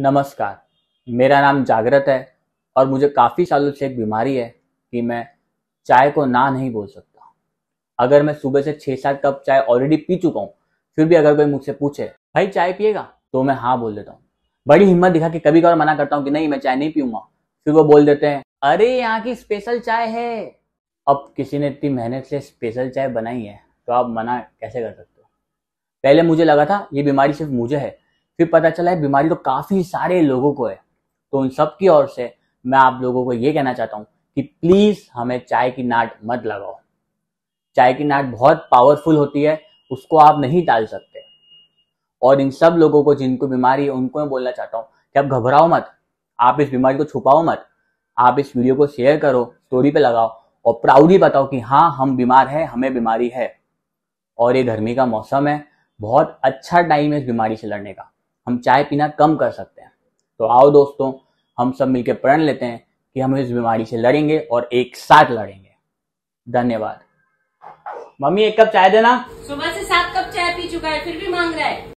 नमस्कार मेरा नाम जागृत है और मुझे काफ़ी सालों से एक बीमारी है कि मैं चाय को ना नहीं बोल सकता अगर मैं सुबह से छः सात कप चाय ऑलरेडी पी चुका हूँ फिर भी अगर कोई मुझसे पूछे भाई चाय पिएगा तो मैं हाँ बोल देता हूँ बड़ी हिम्मत दिखा के कभी कभार मना करता हूँ कि नहीं मैं चाय नहीं पीऊंगा फिर वो बोल देते हैं अरे यहाँ की स्पेशल चाय है अब किसी ने इतनी मेहनत से स्पेशल चाय बनाई है तो आप मना कैसे कर सकते हो पहले मुझे लगा था ये बीमारी सिर्फ मुझे है फिर पता चला है बीमारी तो काफी सारे लोगों को है तो उन सब की ओर से मैं आप लोगों को ये कहना चाहता हूँ कि प्लीज हमें चाय की नाट मत लगाओ चाय की नाट बहुत पावरफुल होती है उसको आप नहीं टाल सकते और इन सब लोगों को जिनको बीमारी है उनको मैं बोलना चाहता हूँ कि आप घबराओ मत आप इस बीमारी को छुपाओ मत आप इस वीडियो को शेयर करो स्टोरी पे लगाओ और प्राउडली बताओ कि हाँ हम बीमार हैं हमें बीमारी है और ये गर्मी का मौसम है बहुत अच्छा टाइम है इस बीमारी से लड़ने का हम चाय पीना कम कर सकते हैं तो आओ दोस्तों हम सब मिलकर प्रण लेते हैं कि हम इस बीमारी से लड़ेंगे और एक साथ लड़ेंगे धन्यवाद मम्मी एक कप चाय देना सुबह से सात कप चाय पी चुका है फिर भी मांग रहा है